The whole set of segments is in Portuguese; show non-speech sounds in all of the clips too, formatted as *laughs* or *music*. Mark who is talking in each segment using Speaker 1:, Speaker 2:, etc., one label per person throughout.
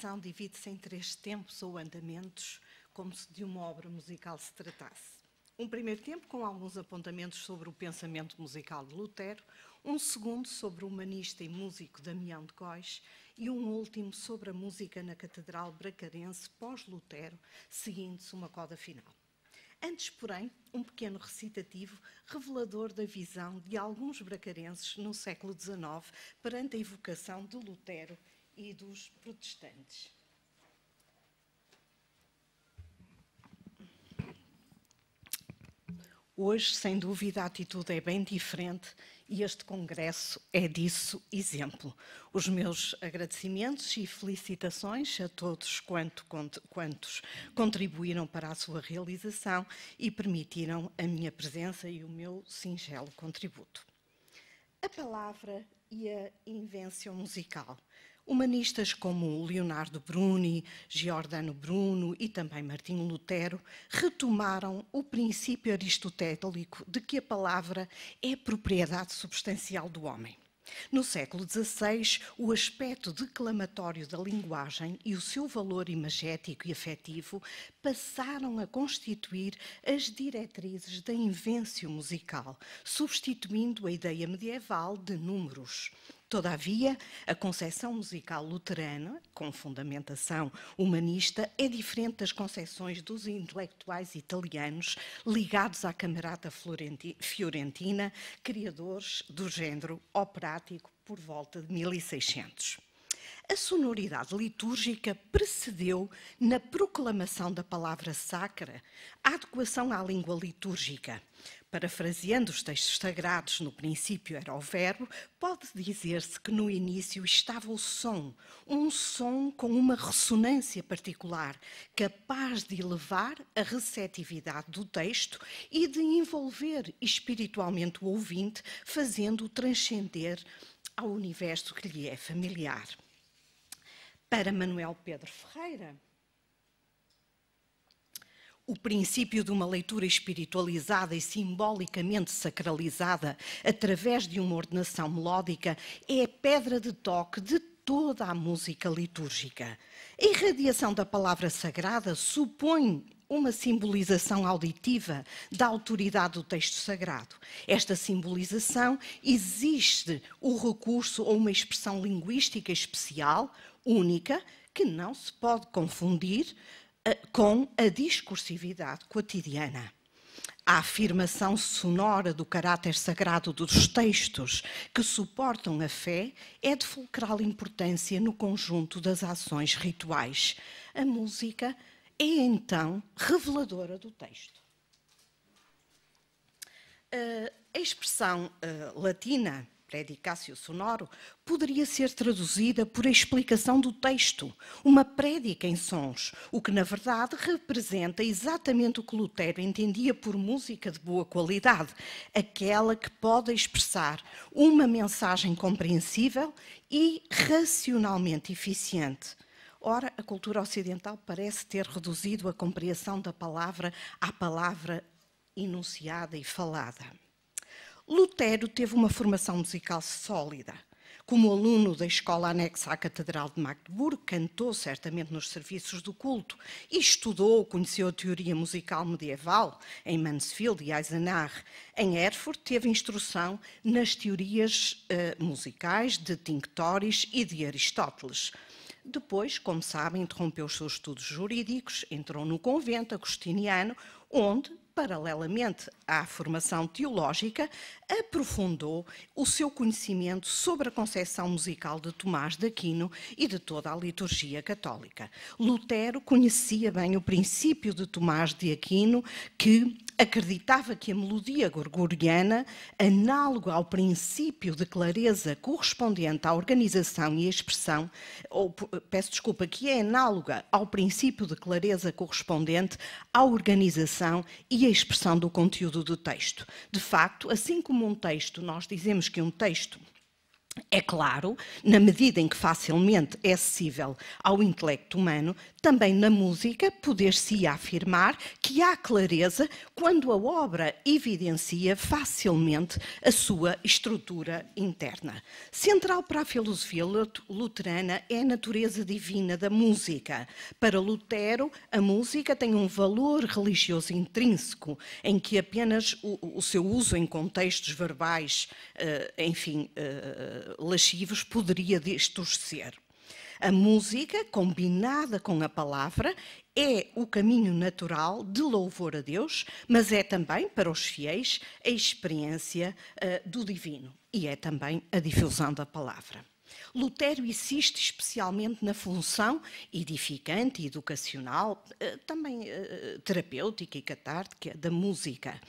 Speaker 1: canção divide-se em três tempos ou andamentos, como se de uma obra musical se tratasse. Um primeiro tempo com alguns apontamentos sobre o pensamento musical de Lutero, um segundo sobre o humanista e músico Damião de Góis e um último sobre a música na Catedral Bracarense pós-Lutero, seguindo-se uma coda final. Antes, porém, um pequeno recitativo revelador da visão de alguns bracarenses no século XIX perante a evocação de Lutero e dos protestantes. Hoje, sem dúvida, a atitude é bem diferente e este congresso é disso exemplo. Os meus agradecimentos e felicitações a todos quanto, quantos contribuíram para a sua realização e permitiram a minha presença e o meu singelo contributo. A palavra e a invenção musical Humanistas como Leonardo Bruni, Giordano Bruno e também Martinho Lutero retomaram o princípio aristotélico de que a palavra é propriedade substancial do homem. No século XVI, o aspecto declamatório da linguagem e o seu valor imagético e afetivo passaram a constituir as diretrizes da invenção musical, substituindo a ideia medieval de números. Todavia, a concepção musical luterana, com fundamentação humanista, é diferente das concepções dos intelectuais italianos ligados à camarada fiorentina, criadores do género operático por volta de 1600. A sonoridade litúrgica precedeu, na proclamação da palavra sacra, a adequação à língua litúrgica. Parafraseando os textos sagrados, no princípio era o verbo, pode dizer-se que no início estava o som, um som com uma ressonância particular, capaz de elevar a receptividade do texto e de envolver espiritualmente o ouvinte, fazendo-o transcender ao universo que lhe é familiar para Manuel Pedro Ferreira. O princípio de uma leitura espiritualizada e simbolicamente sacralizada através de uma ordenação melódica é a pedra de toque de toda a música litúrgica. A irradiação da palavra sagrada supõe uma simbolização auditiva da autoridade do texto sagrado. Esta simbolização existe o recurso a uma expressão linguística especial, única que não se pode confundir eh, com a discursividade cotidiana. A afirmação sonora do caráter sagrado dos textos que suportam a fé é de fulcral importância no conjunto das ações rituais. A música é então reveladora do texto. Eh, a expressão uh, latina predicácio sonoro, poderia ser traduzida por explicação do texto, uma prédica em sons, o que na verdade representa exatamente o que Lutero entendia por música de boa qualidade, aquela que pode expressar uma mensagem compreensível e racionalmente eficiente. Ora, a cultura ocidental parece ter reduzido a compreensão da palavra à palavra enunciada e falada. Lutero teve uma formação musical sólida. Como aluno da escola anexa à Catedral de Magdeburgo, cantou certamente nos serviços do culto e estudou, conheceu a teoria musical medieval em Mansfield e Eisenach. Em Erfurt, teve instrução nas teorias uh, musicais de Tinctoris e de Aristóteles. Depois, como sabem, interrompeu os seus estudos jurídicos, entrou no convento agostiniano, onde paralelamente à formação teológica, aprofundou o seu conhecimento sobre a concepção musical de Tomás de Aquino e de toda a liturgia católica. Lutero conhecia bem o princípio de Tomás de Aquino, que acreditava que a melodia gorgoriana, análoga ao princípio de clareza correspondente à organização e expressão, ou peço desculpa, que é análoga ao princípio de clareza correspondente à organização e à expressão do conteúdo do texto. De facto, assim como um texto, nós dizemos que um texto é claro, na medida em que facilmente é acessível ao intelecto humano, também na música poder-se afirmar que há clareza quando a obra evidencia facilmente a sua estrutura interna. Central para a filosofia luterana é a natureza divina da música. Para Lutero, a música tem um valor religioso intrínseco, em que apenas o, o seu uso em contextos verbais, eh, enfim, eh, lascivos poderia distorcer. A música, combinada com a palavra, é o caminho natural de louvor a Deus, mas é também, para os fiéis, a experiência uh, do divino e é também a difusão da palavra. Lutero insiste especialmente na função edificante, educacional, eh, também eh, terapêutica e catártica da música.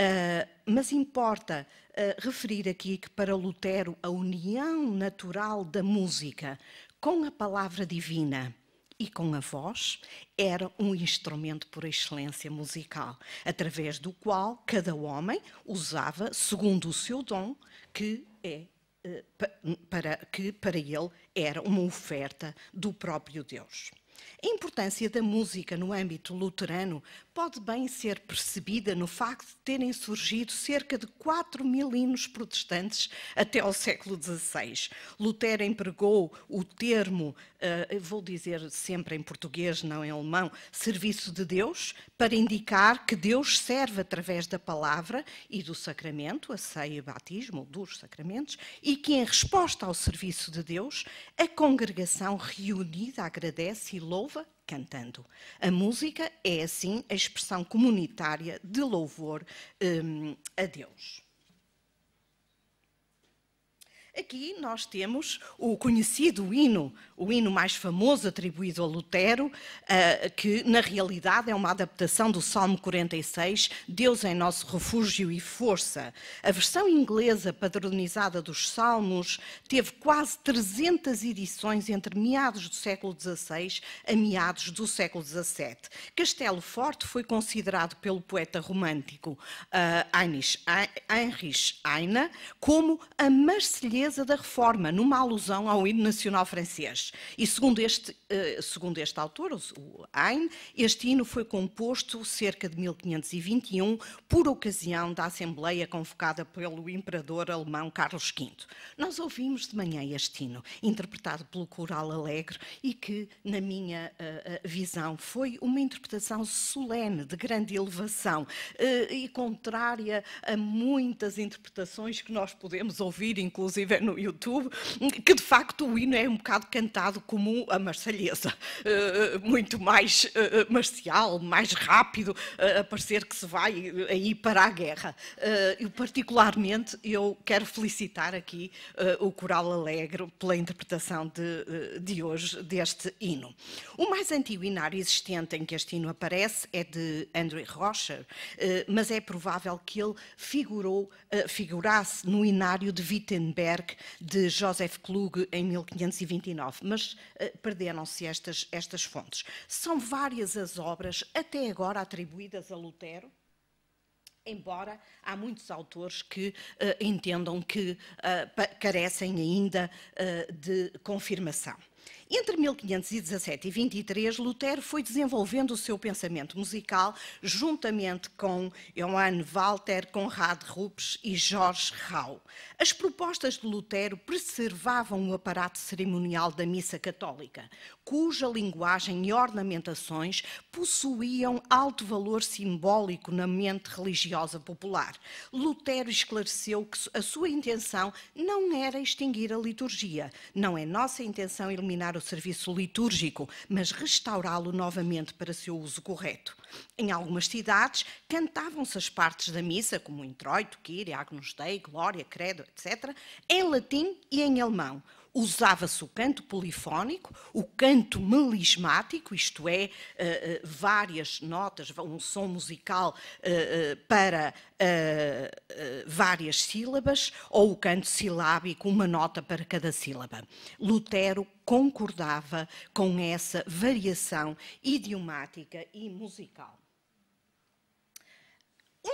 Speaker 1: Ah, mas importa uh, referir aqui que para Lutero a união natural da música com a palavra divina e com a voz era um instrumento por excelência musical, através do qual cada homem usava segundo o seu dom, que é ah, para que para ele era uma oferta do próprio Deus. A importância da música no âmbito luterano pode bem ser percebida no facto de terem surgido cerca de 4 mil hinos protestantes até ao século XVI. Lutero empregou o termo, eh, vou dizer sempre em português, não em alemão, serviço de Deus, para indicar que Deus serve através da palavra e do sacramento, a ceia e o batismo, dos sacramentos, e que em resposta ao serviço de Deus, a congregação reunida agradece e louva cantando. A música é, assim, a expressão comunitária de louvor um, a Deus. Aqui nós temos o conhecido hino, o hino mais famoso atribuído a Lutero, eh, que na realidade é uma adaptação do Salmo 46, Deus é nosso refúgio e força. A versão inglesa padronizada dos Salmos teve quase 300 edições entre meados do século XVI a meados do século XVII. Castelo Forte foi considerado pelo poeta romântico eh, Heinrich Heine como a Marselhesa defesa da reforma, numa alusão ao hino nacional francês. E segundo este, eh, segundo este autor, o Ayn, este hino foi composto cerca de 1521 por ocasião da Assembleia convocada pelo imperador alemão Carlos V. Nós ouvimos de manhã este hino, interpretado pelo coral alegre e que, na minha eh, eh, visão, foi uma interpretação solene, de grande elevação e contrária a muitas interpretações que nós podemos ouvir, inclusive *laughs* no YouTube, que de facto o hino é um bocado cantado como a marsalhesa, eh, eh, muito mais eh, marcial, mais rápido, a parecer que se vai aí para a guerra. Eu particularmente eu quero felicitar aqui o Coral Alegre pela interpretação de, de hoje deste hino. O mais antigo hinário existente em que este hino aparece é de Andrew Rocher, mas é provável que ele figurou, figurasse no hinário de Wittenberg Dunkerque de Joseph Klug em 1529, mas uh, perderam-se estas, estas fontes. São várias as obras até agora atribuídas a Lutero, embora há muitos autores que uh, entendam que uh, carecem ainda uh, de confirmação. Entre 1517 e 23, Lutero foi desenvolvendo o seu pensamento musical juntamente com Johann Walter, Conrad Rupes e Jorge Rau. As propostas de Lutero preservavam o aparato cerimonial da Missa Católica, cuja linguagem e ornamentações possuíam alto valor simbólico na mente religiosa popular. Lutero esclareceu que a sua intenção não era extinguir a liturgia, não é nossa intenção eliminar o serviço litúrgico, mas restaurá-lo novamente para seu uso correto. Em algumas cidades, cantavam-se as partes da missa, como introito, quire, agnus dei, glória, credo, etc., em latim e em alemão, usava-se o canto polifónico, o canto melismático, isto é, eh, eh, várias notas, um som musical eh, para várias sílabas, ou o canto silábico, uma nota para cada sílaba. Lutero concordava com essa variação idiomática e musical.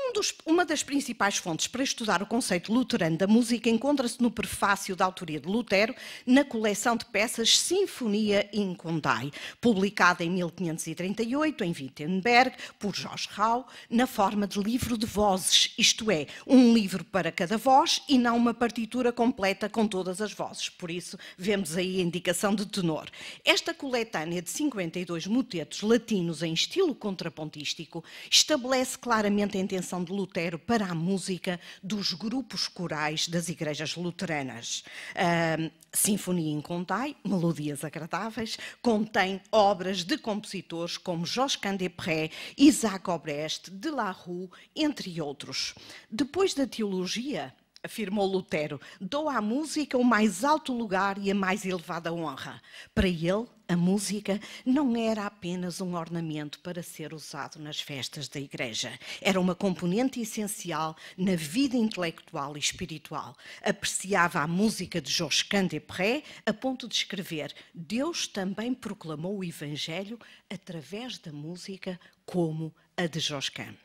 Speaker 1: Um dos, uma das principais fontes para estudar o conceito luterano da música encontra-se no prefácio da autoria de Lutero, na coleção de peças Sinfonia in Condai, publicada em 1538 em Wittenberg por Jorge Rau, na forma de livro de vozes, isto é, um livro para cada voz e não uma partitura completa com todas as vozes. Por isso, vemos aí a indicação de tenor. Esta coletânea de 52 motetos latinos em estilo contrapontístico estabelece claramente a intenção adaptação de Lutero para a música dos grupos corais das igrejas luteranas. Uh, Sinfonia Contai, Melodias Agradáveis, contém obras de compositores como Jorge Candépré, Isaac Obrecht, Delarue, entre outros. Depois da teologia, afirmou Lutero, dou à música o mais alto lugar e a mais elevada honra. Para ele, a música não era apenas um ornamento para ser usado nas festas da Igreja. Era uma componente essencial na vida intelectual e espiritual. Apreciava a música de Josquin des Pré, a ponto de escrever: Deus também proclamou o Evangelho através da música, como a de Josquin.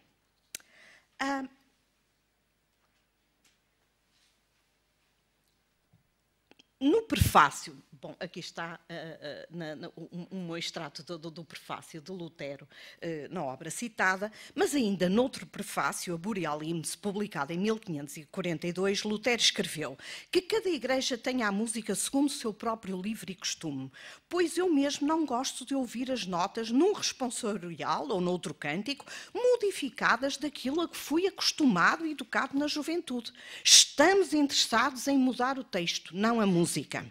Speaker 1: Ah, No prefácio Bom, aqui está uh, uh, um, um, extrato do, do, do prefácio de Lutero uh, na obra citada, mas ainda noutro prefácio, a Boreal Hymns, publicado em 1542, Lutero escreveu que cada igreja tenha a música segundo o seu próprio livre e costume, pois eu mesmo não gosto de ouvir as notas num responsorial ou noutro cântico, modificadas daquilo a que fui acostumado e educado na juventude. Estamos interessados em mudar o texto, não a música.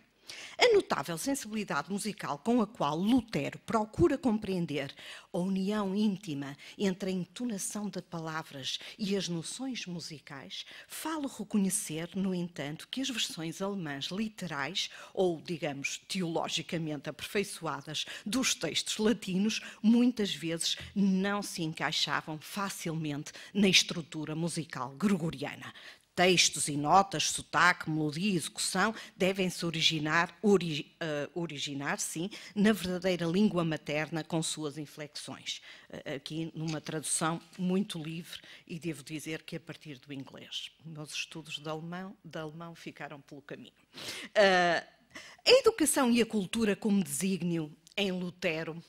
Speaker 1: A notável sensibilidade musical com a qual Lutero procura compreender a união íntima entre a entonação de palavras e as noções musicais falo reconhecer, no entanto, que as versões alemãs literais, ou digamos teologicamente aperfeiçoadas, dos textos latinos muitas vezes não se encaixavam facilmente na estrutura musical gregoriana. Textos e notas, sotaque, melodia e execução devem-se originar, ori, uh, originar, sim, na verdadeira língua materna com suas inflexões. Uh, aqui numa tradução muito livre e devo dizer que a partir do inglês. Meus estudos de alemão, de alemão ficaram pelo caminho. Uh, a educação e a cultura como desígnio em Lutero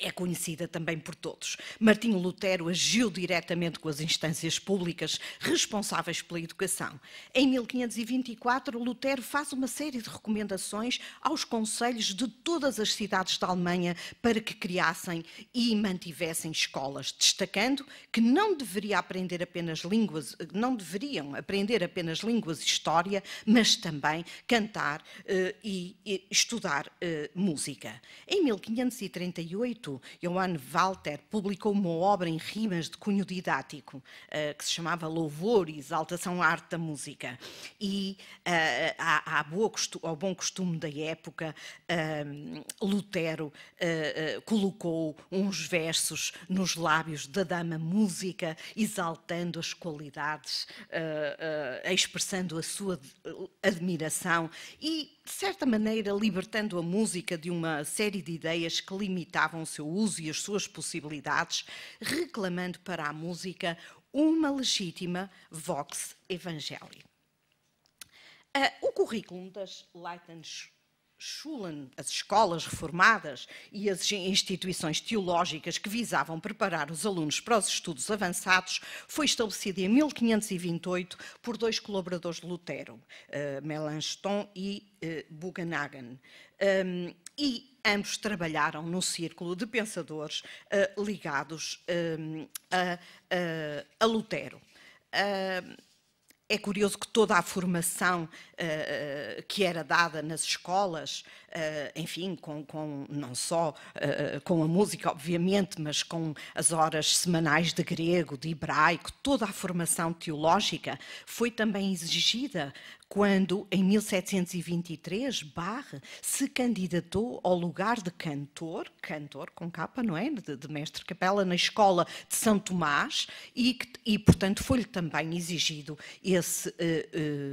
Speaker 1: é conhecida também por todos. Martinho Lutero agiu diretamente com as instâncias públicas responsáveis pela educação. Em 1524, Lutero faz uma série de recomendações aos conselhos de todas as cidades da Alemanha para que criassem e mantivessem escolas, destacando que não deveria aprender apenas línguas, não deveriam aprender apenas línguas e história, mas também cantar uh, e, e, estudar uh, música. Em 1538 18, Johann Walter publicou uma obra em rimas de cunho didático, eh, que se chamava Louvor e Exaltação à Arte da Música. E à, eh, boa, ao bom costume da época, eh, Lutero colocou uns versos nos lábios da dama música, exaltando as qualidades, expressando a sua admiração e, de certa maneira, libertando a música de uma série de ideias que limitavam o seu uso e as suas possibilidades, reclamando para a música uma legítima vox evangélica. Uh, o currículo das Lightning Schulen, as escolas reformadas e as instituições teológicas que visavam preparar os alunos para os estudos avançados, foi estabelecida em 1528 por dois colaboradores de Lutero, uh, Melanchthon e uh, eh, Um, ehm, e ambos trabalharam num círculo de pensadores uh, ligados ehm, a, a, a, Lutero. Uh, é curioso que toda a formação uh, que era dada nas escolas eh, enfim, com, com não só eh, com a música, obviamente, mas com as horas semanais de grego, de hebraico, toda a formação teológica foi também exigida quando, em 1723, Barre se candidatou ao lugar de cantor, cantor com capa, não é? De, de mestre capela, na escola de São Tomás, e, e portanto, foi-lhe também exigido esse uh,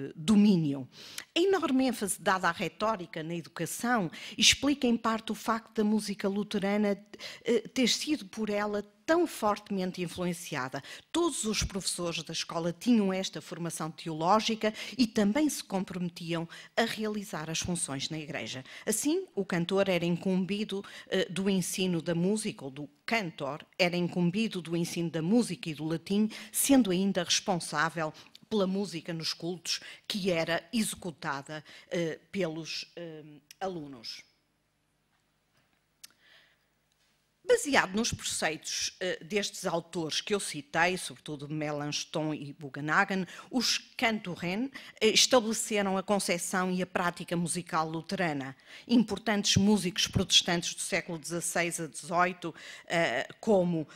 Speaker 1: uh, domínio. A enorme ênfase dada à retórica na educação explica em parte o facto da música luterana eh, ter sido por ela tão fortemente influenciada. Todos os professores da escola tinham esta formação teológica e também se comprometiam a realizar as funções na igreja. Assim, o cantor era incumbido eh, do ensino da música, ou do cantor era incumbido do ensino da música e do latim, sendo ainda responsável pela música nos cultos que era executada eh, pelos eh, alunos. Baseado nos preceitos uh, destes autores que eu citei, sobretudo Melanchthon e Buganagan, os Cantorren uh, eh, estabeleceram a concepção e a prática musical luterana. Importantes músicos protestantes do século XVI a XVIII, uh, eh, como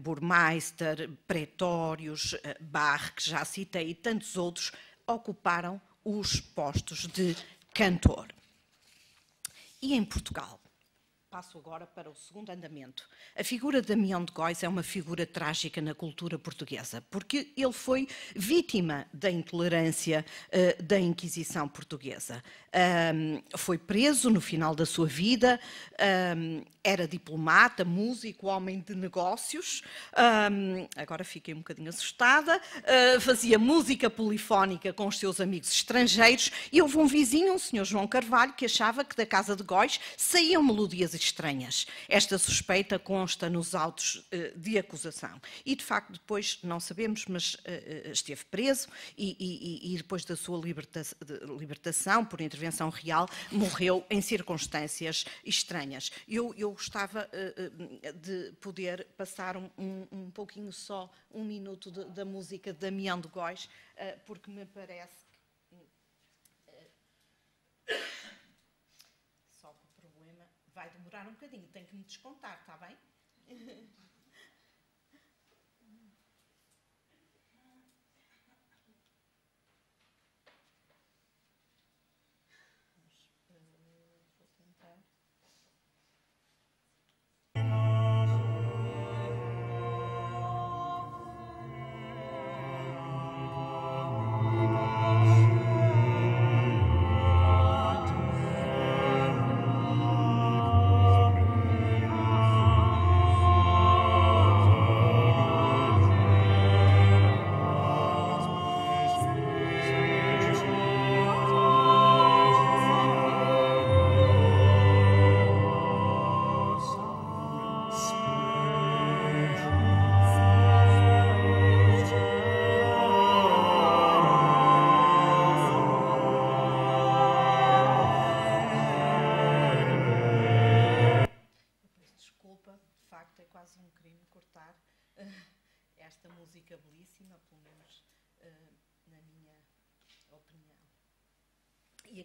Speaker 1: Burmeister, Pretórios, Bach, que já citei, e tantos outros, ocuparam os postos de cantor. E em Portugal? passo agora para o segundo andamento. A figura de Damião de Góis é uma figura trágica na cultura portuguesa, porque ele foi vítima da intolerância uh, da Inquisição portuguesa. Um, foi preso no final da sua vida, um, era diplomata, músico, homem de negócios. Um, agora fiquei um bocadinho assustada. Uh, fazia música polifónica com os seus amigos estrangeiros e houve um vizinho, um senhor João Carvalho, que achava que da casa de Góis saíam melodias estranhas. Esta suspeita consta nos autos eh, de acusação. E, de facto, depois, não sabemos, mas eh, eh, esteve preso e, e, e depois da sua libertação por intervenção real, morreu em circunstâncias estranhas. Eu, eu gostava de poder passar um, um pouquinho só, um minuto de, da música de Damião de Góis, porque me parece um bocadinho, tenho que me descontar, está bem? *laughs*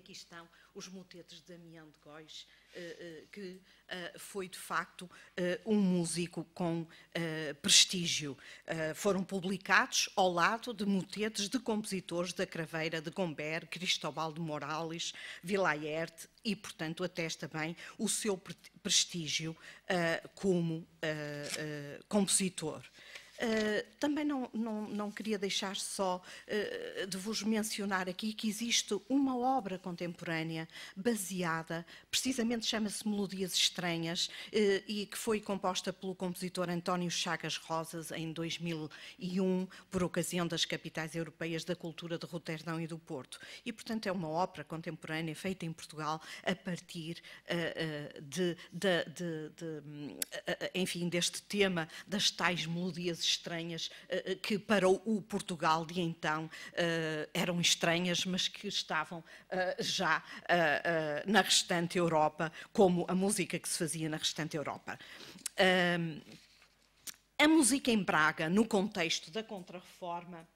Speaker 1: aqui estão os motetes de Damião de Góis, eh, eh, que eh, foi de facto um músico com prestígio. Foram publicados ao lado de motetes de compositores da Craveira de Gomber, Cristóbal de Morales, Vilayerte e, portanto, atesta bem o seu prestígio como compositor. Eh, também não, não, não, queria deixar só uh, de vos mencionar aqui que existe uma obra contemporânea baseada, precisamente chama-se Melodias Estranhas, uh, e que foi composta pelo compositor António Chagas Rosas em 2001, por ocasião das capitais europeias da cultura de Roterdão e do Porto. E, portanto, é uma obra contemporânea feita em Portugal a partir de, de, de, de hum, enfim, deste tema das tais melodias estranhas eh, eh, que para o Portugal de então eh, eram estranhas, mas que estavam já na restante Europa, como a música que se fazia na restante Europa. Ehm, a música em Braga, no contexto da Contra-Reforma,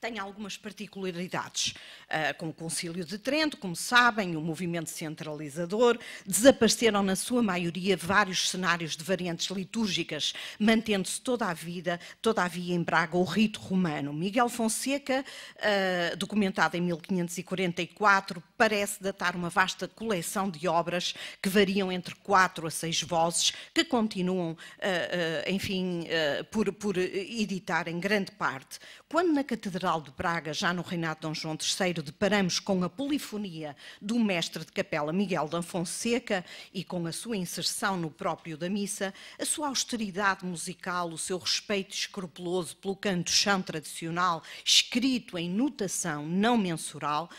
Speaker 1: tem algumas particularidades, uh, como o Concílio de Trento, como sabem, o movimento centralizador, desapareceram na sua maioria vários cenários de variantes litúrgicas, mantendo-se toda a vida, todavia em Braga, o rito romano. Miguel Fonseca, uh, documentado em 1544 parece datar uma vasta coleção de obras que variam entre quatro a seis vozes, que continuam, eh, eh, enfim, eh, por, por editar em grande parte. Quando na Catedral de Braga, já no reinado de Dom João III, deparamos com a polifonia do mestre de capela Miguel da Fonseca e com a sua inserção no próprio da missa, a sua austeridade musical, o seu respeito escrupuloso pelo canto-chão tradicional, escrito em notação não mensural,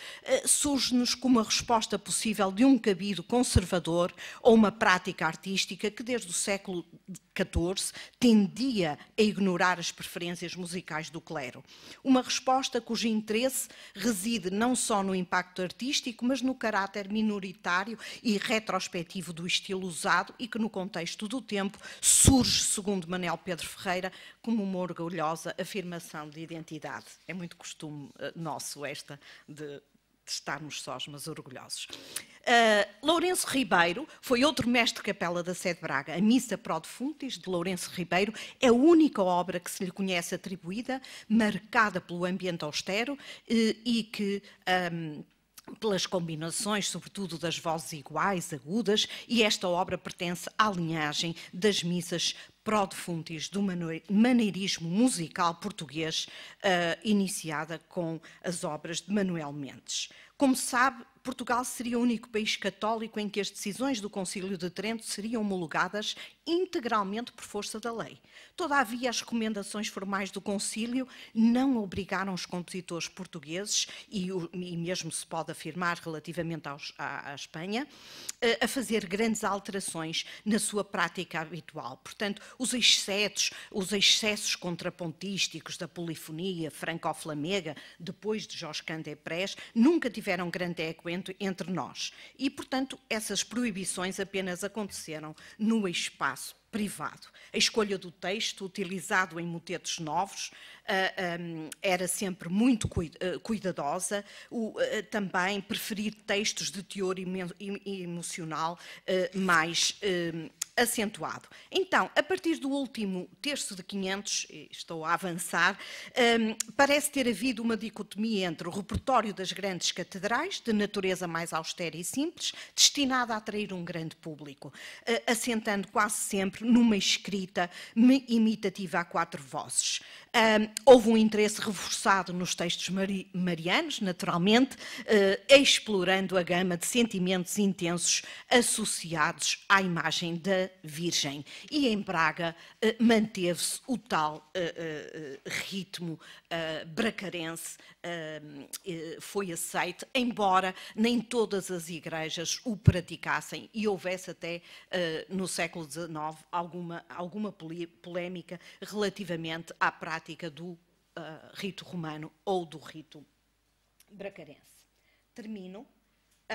Speaker 1: surge-nos menos com uma resposta possível de um cabido conservador ou uma prática artística que desde o século XIV tendia a ignorar as preferências musicais do clero. Uma resposta cujo interesse reside não só no impacto artístico, mas no caráter minoritário e retrospectivo do estilo usado e que no contexto do tempo surge, segundo Manel Pedro Ferreira, como uma orgulhosa afirmação de identidade. É muito costume eh, nosso esta de de estarmos sós, mas orgulhosos. Uh, Lourenço Ribeiro foi outro mestre capela da Sede Braga. A Missa Pro Defuntis, de Lourenço Ribeiro, é a única obra que se lhe conhece atribuída, marcada pelo ambiente austero uh, e que. Um, pelas combinações, sobretudo das vozes iguais, agudas, e esta obra pertence à linhagem das missas prodefuntis do maneirismo musical português, uh, iniciada com as obras de Manuel Mendes. Como sabe, Portugal seria o único país católico em que as decisões do Concílio de Trento seriam homologadas integralmente por força da lei. Todavia, as recomendações formais do Concílio não obrigaram os compositores portugueses, e, e mesmo se pode afirmar relativamente aos, à, à Espanha, eh, a fazer grandes alterações na sua prática habitual. Portanto, os excessos, os excessos contrapontísticos da polifonia franco-flamega, depois de Jorge Candé Prés, nunca tiveram grande eco entre nós. E, portanto, essas proibições apenas aconteceram no espaço privado. A escolha do texto, utilizado em motetes novos, ah, ah, era sempre muito ah, cuidadosa. também preferir textos de teor emocional mais acentuado. Então, a partir do último terço de 500, estou a avançar, um, parece ter havido uma dicotomia entre o repertório das grandes catedrais, de natureza mais austera e simples, destinada a atrair um grande público, uh, assentando quase sempre numa escrita imitativa a quatro vozes. Um, houve um interesse reforçado nos textos mari marianos, naturalmente, uh, explorando a gama de sentimentos intensos associados à imagem da Virgem. E em Braga eh, manteve-se o tal eh, eh, ritmo bracarense, foi aceito, embora nem todas as igrejas o praticassem e houvesse até no século XIX alguma, alguma polémica relativamente à prática do rito romano ou do rito bracarense. Termino. Um,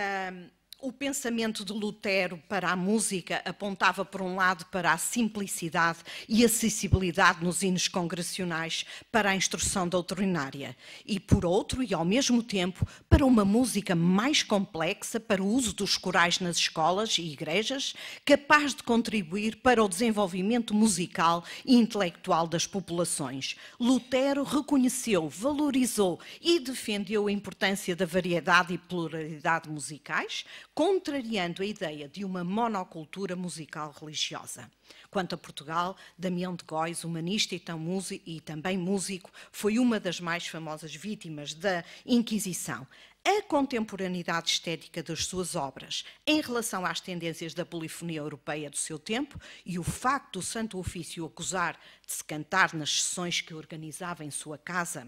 Speaker 1: ehm, o pensamento de Lutero para a música apontava, por um lado, para a simplicidade e acessibilidade nos hinos congressionais para a instrução doutrinária, e, por outro, e ao mesmo tempo, para uma música mais complexa para o uso dos corais nas escolas e igrejas, capaz de contribuir para o desenvolvimento musical e intelectual das populações. Lutero reconheceu, valorizou e defendeu a importância da variedade e pluralidade musicais contrariando a ideia de uma monocultura musical religiosa. Quanto a Portugal, Damião de Góis, humanista e também músico, foi uma das mais famosas vítimas da Inquisição. A contemporaneidade estética das suas obras, em relação às tendências da polifonia europeia do seu tempo e o facto do Santo Ofício acusar de se cantar nas sessões que organizava em sua casa,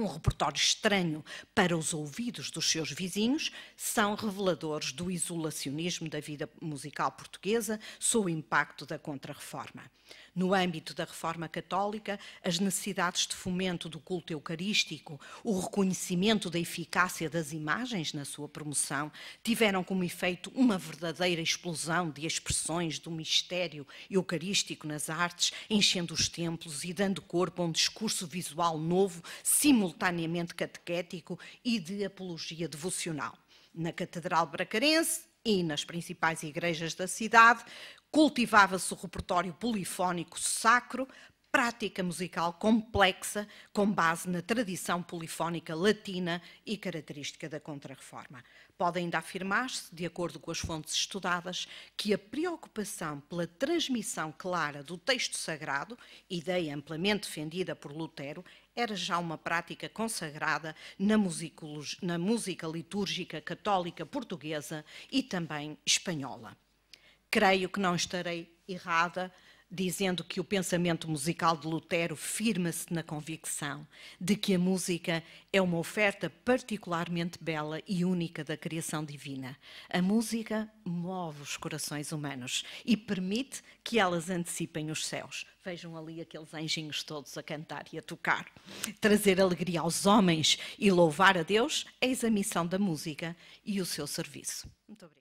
Speaker 1: um repertório estranho para os ouvidos dos seus vizinhos, são reveladores do isolacionismo da vida musical portuguesa sob o impacto da Contra-Reforma no âmbito da reforma católica, as necessidades de fomento do culto eucarístico, o reconhecimento da eficácia das imagens na sua promoção, tiveram como efeito uma verdadeira explosão de expressões do mistério eucarístico nas artes, enchendo os templos e dando corpo a um discurso visual novo, simultaneamente catequético e de apologia devocional. Na Catedral Bracarense, e nas principais igrejas da cidade, cultivava-se o repertório polifónico sacro, prática musical complexa com base na tradição polifónica latina e característica da Contrarreforma. Pode ainda afirmar-se, de acordo com as fontes estudadas, que a preocupação pela transmissão clara do texto sagrado, ideia amplamente defendida por Lutero, era já uma prática consagrada na, na música litúrgica católica portuguesa e também espanhola creio que não estarei errada dizendo que o pensamento musical de Lutero firma-se na convicção de que a música é uma oferta particularmente bela e única da criação divina. A música move os corações humanos e permite que elas antecipem os céus. Vejam ali aqueles anjinhos todos a cantar e a tocar. Trazer alegria aos homens e louvar a Deus, eis é a missão da música e o seu serviço. Muito obrigada.